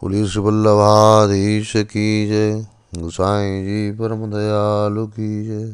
police बल्लभाधीश की जय गोसाई जी परम दयालु की जय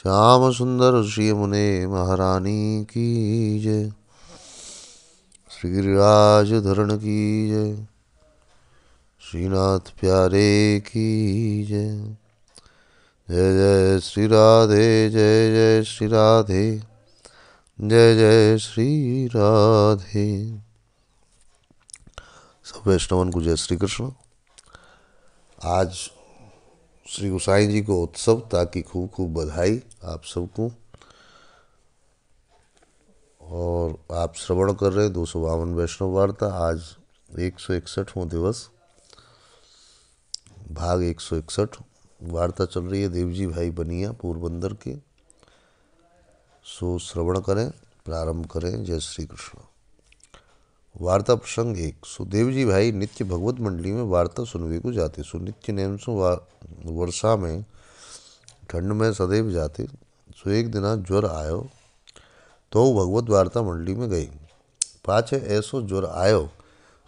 श्याम सुंदर श्री मुने महारानी की जय श्री गिरिराज धरण की जय श्रीनाथ प्यारे की जय जय जय श्री राधे जय जय श्री राधे जय जय श्री राधे सब वैष्णवन को जय श्री कृष्ण आज श्री गोसाई जी को उत्सव ताकि खूब खूब बधाई आप सबको और आप श्रवण कर रहे दो सौ बावन वैष्णव वार्ता आज एक सौ इकसठवा दिवस भाग एक सौ इकसठ वार्ता चल रही है देवजी भाई बनिया पोरबंदर के सो श्रवण करें प्रारंभ करें जय श्री कृष्ण वार्ता प्रसंग एक सुदेव जी भाई नित्य भगवत मंडली में वार्ता सुनवे को जाते सो नित्य नेमसु वर्षा में ठंड में सदैव जाते सो एक दिना ज्वर आयो तो भगवत वार्ता मंडली में गई पाँच ऐसो ज्वर आयो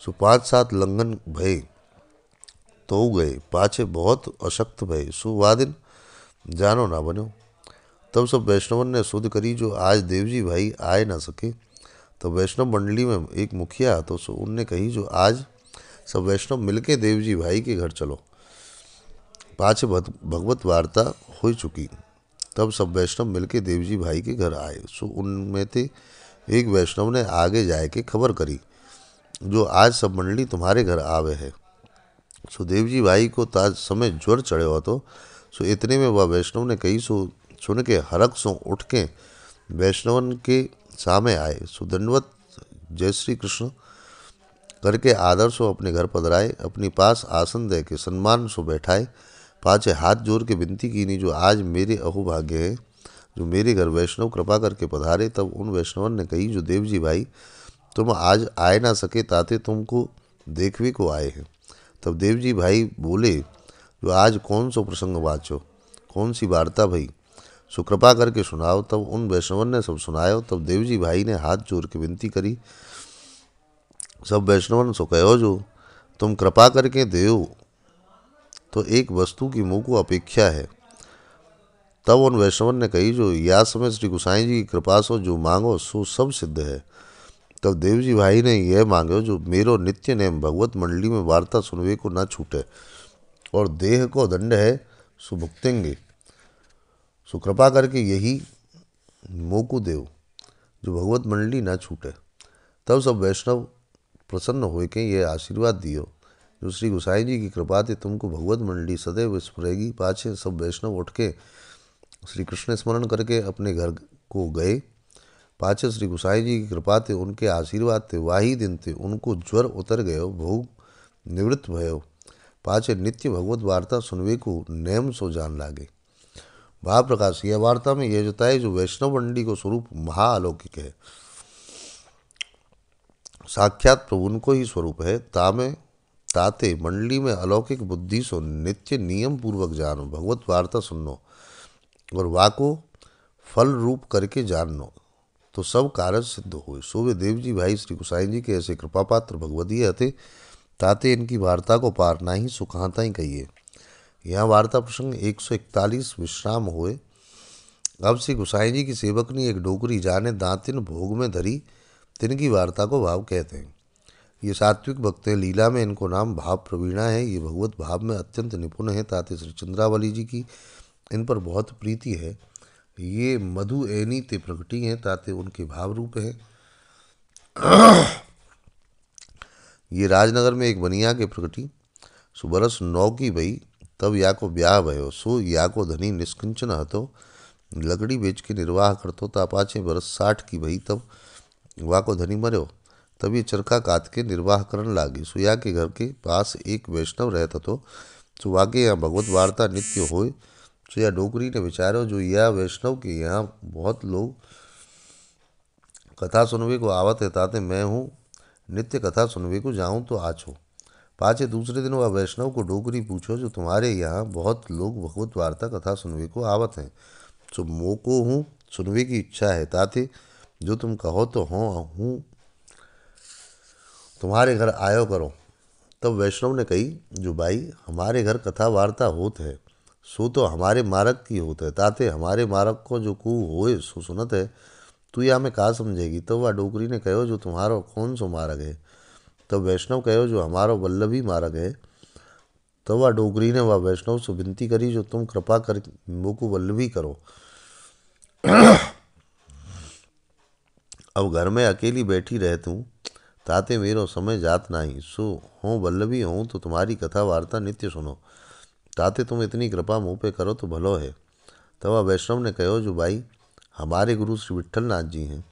सो पाँच सात लंगन भय तो गए पाछे बहुत अशक्त भय सो वा दिन जानो ना बनो तब सब वैष्णवन ने शुद्ध करी जो आज देवजी भाई आए ना सके तो वैष्णव मंडली में एक मुखिया तो उनने कही जो आज सब वैष्णव मिलके देव जी भाई के घर चलो पाँच भगवत वार्ता हो चुकी तब सब वैष्णव मिलके देव जी भाई के घर आए सो उनमें थे एक वैष्णव ने आगे जाए के खबर करी जो आज सब मंडली तुम्हारे घर आवे है सो देव जी भाई को ताज समय ज्वर चढ़े हुआ तो सो इतने में वह वैष्णव ने कही सो सुन के हरक सो उठ के वैष्णवन के सामे आए सुदंडवत जय श्री कृष्ण करके आदर सो अपने घर पधराए अपनी पास आसन दे के सम्मान सो बैठाए पाँचे हाथ जोड़ के विनती की नहीं जो आज मेरे अहुभाग्य है जो मेरे घर वैष्णव कृपा करके पधारे तब उन वैष्णवन ने कही जो देव जी भाई तुम आज आए ना सके ताते तुमको देखवे को आए हैं तब देव जी भाई बोले जो आज कौन सो प्रसंग वाचो कौन सी वार्ता भाई सो कृपा करके सुनाओ तब उन वैष्णवन ने सब सुनायो तब देव जी भाई ने हाथ जोड़ के विनती करी सब वैष्णवन सो कहो जो तुम कृपा करके देव तो एक वस्तु की मुँह को अपेक्षा है तब उन वैष्णवन ने कही जो या समय श्री गुसाई जी की कृपा सो जो मांगो सो सब सिद्ध है तब देव जी भाई ने यह मांगो जो मेरो नित्य नेम भगवत मंडली में वार्ता सुनवे को ना छूटे और देह को दंड है सो भुगतेंगे सो कृपा करके यही मोकु देव जो भगवत मंडली ना छूटे तब सब वैष्णव प्रसन्न हो के ये आशीर्वाद दियो जो श्री गोसाई जी की कृपा थे तुमको भगवत मंडली सदैव स्मरेगी पाछे सब वैष्णव उठ के श्री कृष्ण स्मरण करके अपने घर को गए पाछे श्री गोसाई जी की कृपा थे उनके आशीर्वाद थे वाही दिन थे उनको ज्वर उतर गयो भोग निवृत्त भयो पाछे नित्य भगवत वार्ता सुनवे को नेम सो जान लागे भाव प्रकाश यह वार्ता में यह जताए जो वैष्णव मंडी को स्वरूप महाअलौकिक है साक्षात प्रभु तो उनको ही स्वरूप है तामे ताते मंडली में अलौकिक बुद्धि सो नित्य नियम पूर्वक जानो भगवत वार्ता सुनो और वाको फल रूप करके जानो तो सब कारण सिद्ध हुए सूर्य देव जी भाई श्री गुसाई जी के ऐसे कृपा पात्र भगवदीय थे ताते इनकी वार्ता को पार ना ही सुखाता ही कहिए यह वार्ता प्रसंग 141 विश्राम हुए अब श्री गुसाई जी की सेवक ने एक डोकरी जाने दांतिन भोग में धरी तिनकी वार्ता को भाव कहते हैं ये सात्विक भक्त हैं लीला में इनको नाम भाव प्रवीणा है ये भगवत भाव में अत्यंत निपुण है ताते श्री चंद्रावली जी की इन पर बहुत प्रीति है ये मधु एनी ते प्रगटी हैं ताते उनके भाव रूप हैं ये राजनगर में एक बनिया के प्रकटी सुबरस नौ की भई तब या को ब्याह सो या को धनी સો યાકો लकड़ी बेच के निर्वाह વેચકી तो કરતો बरस साठ की भई तब वा को धनी मरो तब तभी चरखा काट के निर्वाह करण लागी सुया के घर के पास एक वैष्णव रहता तो सुवा के यहाँ भगवत वार्ता नित्य हो या डोकरी ने विचारो जो यह वैष्णव के यहाँ बहुत लोग कथा सुनवे को आवत है ताते मैं हूँ नित्य कथा सुनवे को जाऊँ तो आछो पाँचे दूसरे दिन वह वैष्णव को डोगरी पूछो जो तुम्हारे यहाँ बहुत लोग भगवत वार्ता कथा सुनवे को आवत हैं सो मोको हूँ सुनवे की इच्छा है ताते जो तुम कहो तो हों हाँ, हूँ तुम्हारे घर आयो करो तब वैष्णव ने कही जो भाई हमारे घर कथा वार्ता होत है सो तो हमारे मारक की होत है ताते हमारे मारक को जो कु होए सो सुनत है तू या में कहा समझेगी तो वह डोकरी ने कहो जो तुम्हारा कौन सो मारक है તો વૈષ્ણવ કહેવો જો અમારો વલ્લભી માર્ગ तो वह डोगरी ने वह वैष्णव से विनती करी जो तुम कृपा कर मुकु वल्लभी करो अब घर में अकेली बैठी रह तू ताते मेरो समय जात नहीं सो हों वल्लभी हों तो तुम्हारी कथा वार्ता नित्य सुनो ताते तुम इतनी कृपा मुँह पे करो तो भलो है तवा वैष्णव ने कहो जो भाई हमारे गुरु श्री नाथ जी हैं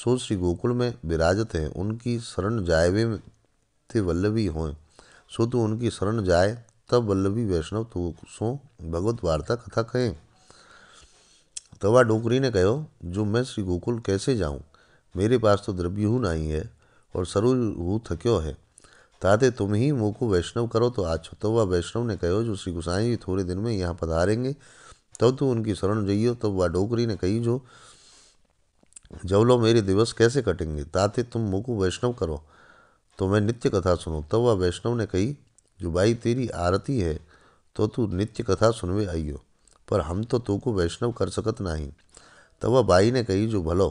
सो श्री गोकुल में विराजत हैं उनकी शरण जायवे में ते वल्लभी हों सो तो उनकी शरण जाए तब वल्लभी वैष्णव तो सो भगवत वार्ता कथा कहें तवा डोकरी ने कहो जो मैं श्री गोकुल कैसे जाऊं मेरे पास तो द्रव्यू नहीं है और सरोज हु थक्यो है ताते तुम ही मुँह को वैष्णव करो तो आज तवा वैष्णव ने कहो जो श्री गुसाई जी थोड़े दिन में यहाँ पधारेंगे तब तो उनकी शरण जइयो तब वह डोकरी ने कही जो जब लो मेरे दिवस कैसे कटेंगे ताते तुम मुकु वैष्णव करो तो मैं नित्य कथा सुनो तब वह वैष्णव ने कही जो भाई तेरी आरती है तो तू नित्य कथा सुनवे आइयो पर हम तो को वैष्णव कर सकत नहीं तब वह भाई ने कही जो भलो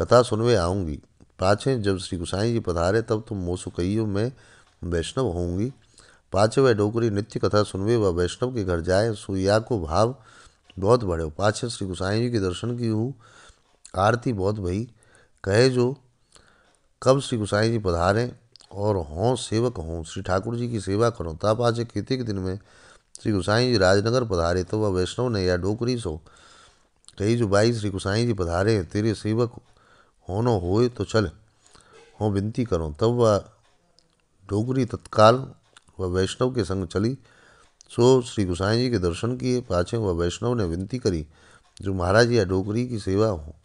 कथा सुनवे आऊँगी पाछे जब श्री गुसाई जी पधारे तब तुम मोसु कहियो मैं वैष्णव होंगी पाछे वह डोकरी नित्य कथा सुनवे व वैष्णव के घर जाए सुया को भाव बहुत बढ़े पाछे श्री गुसाई जी के दर्शन की हूँ आरती बहुत भई कहे जो कब श्री गुसाई जी पधारें और हों सेवक हों श्री ठाकुर जी की सेवा करो तब आज खेती के दिन में श्री गुसाई जी राजनगर पधारे तो वह वैष्णव ने या डोकरी सो कही जो भाई श्री गुसाई जी पधारे तेरे सेवक होनो होए तो चल हों विनती करो तब वह डोगरी तत्काल वह वैष्णव के संग चली सो श्री गुसाई जी के दर्शन किए पाछे वह वैष्णव ने विनती करी जो महाराज या डोगरी की सेवा हो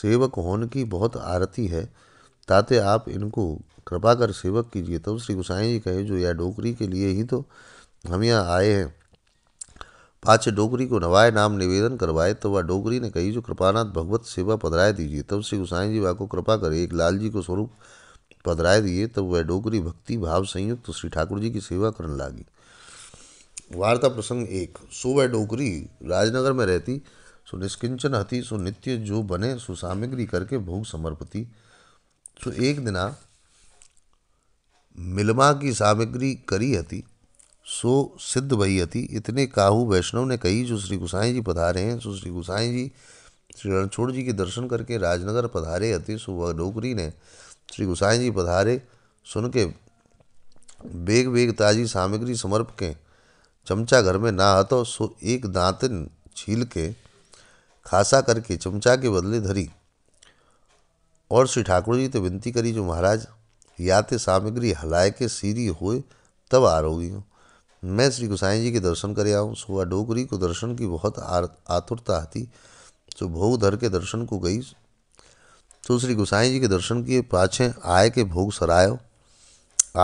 सेवक होन की बहुत आरती है ताते आप इनको कृपा कर सेवक कीजिए तब तो श्री गोसाई जी कहे जो यह डोकरी के लिए ही तो हम यहाँ आए हैं पाछे डोकरी को नवाए नाम निवेदन करवाए तो वह डोकरी ने कही जो कृपानाथ भगवत सेवा पधराए दीजिए तब श्री गोसाई जी को कृपा करे एक लाल जी को स्वरूप पधराए दिए तब वह डोकरी भक्ति भाव संयुक्त तो श्री ठाकुर जी की सेवा करने लागी वार्ता प्रसंग एक सो वह डोकरी राजनगर में रहती सो निष्किंचन हति सो नित्य जो बने सो सामग्री करके भोग समर्पति सो एक दिना मिलमा की सामग्री करी हती सो सिद्ध भई हती इतने काहू वैष्णव ने कही जो श्री गुसाई जी पधारे हैं सो श्री गुसाई जी श्री रणछोड़ जी के दर्शन करके राजनगर पधारे हती सो वह डोकरी ने श्री गुसाई जी पधारे सुन के बेग बेग ताजी सामग्री समर्प के चमचा घर में ना आता सो एक दांतन छील के खासा करके चमचा के बदले धरी और श्री ठाकुर जी तो विनती करी जो महाराज या तो सामग्री हलाय के सीरी होए तब आरोगी हूँ मैं श्री गोसाई जी के दर्शन करे आऊँ सुबह डोगरी को दर्शन की बहुत आतुरता थी तो भोग धर के दर्शन को गई तो श्री गोसाई जी के दर्शन किए पाछे आय के भोग सरायो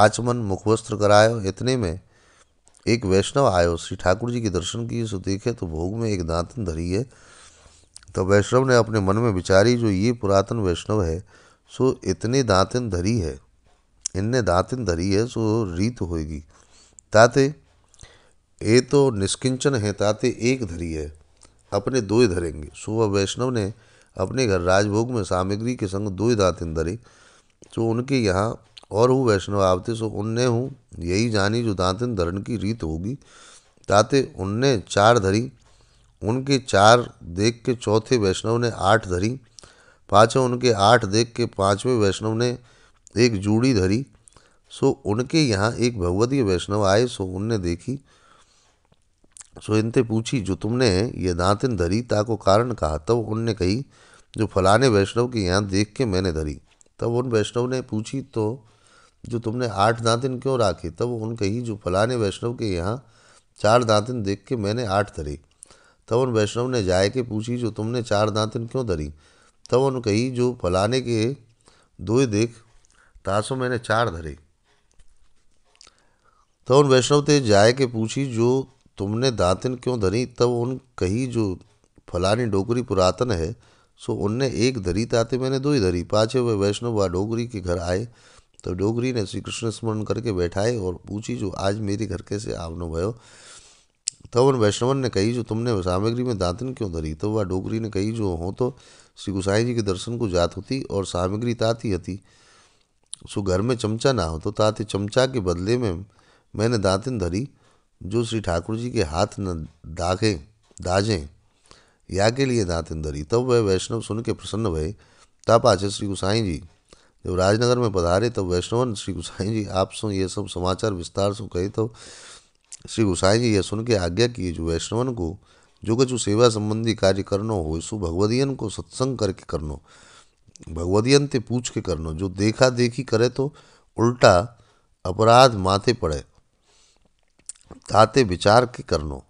आचमन मुखवस्त्र करायो इतने में एक वैष्णव आयो श्री ठाकुर जी के दर्शन किए सो देखे तो भोग में एक दांतन धरी है तो वैष्णव ने अपने मन में विचारी जो ये पुरातन वैष्णव है सो इतने दातिन धरी है इनने दातिन धरी है सो रीत होएगी ताते ये तो निष्किंचन है ताते एक धरी है अपने दो ही धरेंगे सो वह वैष्णव ने अपने घर राजभोग में सामग्री के संग दो ही दातिन धरे सो उनके यहाँ और वो वैष्णव आवते सो उनने हूँ यही जानी जो दातिन धरण की रीत होगी ताते उनने चार धरी उनके चार देख के चौथे वैष्णव ने आठ धरी पाँचों उनके आठ देख के पाँचवें वैष्णव ने एक जूड़ी धरी सो उनके यहाँ एक भगवतीय वैष्णव आए सो उनने देखी सो इनते पूछी जो तुमने ये दांतिन धरी ताको कारण कहा तब उनने कही जो फलाने वैष्णव के यहाँ देख के मैंने धरी तब उन वैष्णव ने पूछी तो जो तुमने आठ दांतिन क्यों रखे तब उन कही जो फलाने वैष्णव के यहाँ चार दांतिन देख के मैंने आठ धरी तब उन वैष्णव ने जाय के पूछी जो तुमने चार दांतन क्यों धरी तब उन कही जो फलाने के ही देख तासो मैंने चार धरे तब उन वैष्णव ते जाय के पूछी जो तुमने दांतन क्यों धरी तब उन कही जो फलानी डोकरी पुरातन है सो उनने एक धरी ताते मैंने दो ही धरी पाछे वे वैष्णव व डोगरी के घर आए तो डोगरी ने श्री कृष्ण स्मरण करके बैठाए और पूछी जो आज मेरे घर कैसे आवनो भयो तब उन वैष्णवन ने कही जो तुमने सामग्री में दातन क्यों धरी तो वह डोगरी ने कही जो हो तो श्री गुसाई जी के दर्शन को जात होती और सामग्री ताती हती सो घर में चमचा ना हो तो ताते चमचा के बदले में मैंने दातन धरी जो श्री ठाकुर जी के हाथ न दागे दाजें या के लिए दातन धरी तब वह वैष्णव सुन के प्रसन्न भय तब आचे श्री गुसाई जी जब राजनगर में पधारे तब वैष्णवन श्री गुसाई जी आप सो ये सब समाचार विस्तार से कहे तो श्री यह सुन के आज्ञा की जो वैष्णवन को जो कुछ सेवा संबंधी कार्य करनो हो सो भगवदियन को सत्संग करके करनो भगवदियन ते पूछ के करनो जो देखा देखी करे तो उल्टा अपराध माथे पड़े ताते विचार के करनो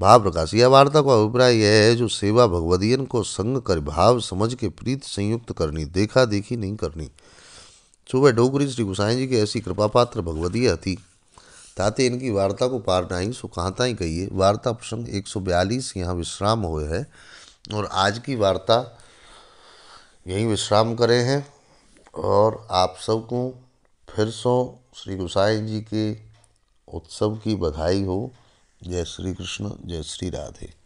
भाव प्रकाश यह वार्ता का अभिप्राय यह है जो सेवा भगवदियन को संग कर भाव समझ के प्रीत संयुक्त करनी देखा देखी नहीं करनी सुबह डोगरी श्री गोसाई जी की ऐसी कृपा पात्र भगवदीय थी ताते इनकी वार्ता को पार नहीं सो कहाँता ही कहिए वार्ता प्रसंग एक सौ बयालीस यहाँ विश्राम हुए है और आज की वार्ता यहीं विश्राम करे हैं और आप सबको फिर सो श्री गोसाई जी के उत्सव की बधाई हो जय श्री कृष्ण जय श्री राधे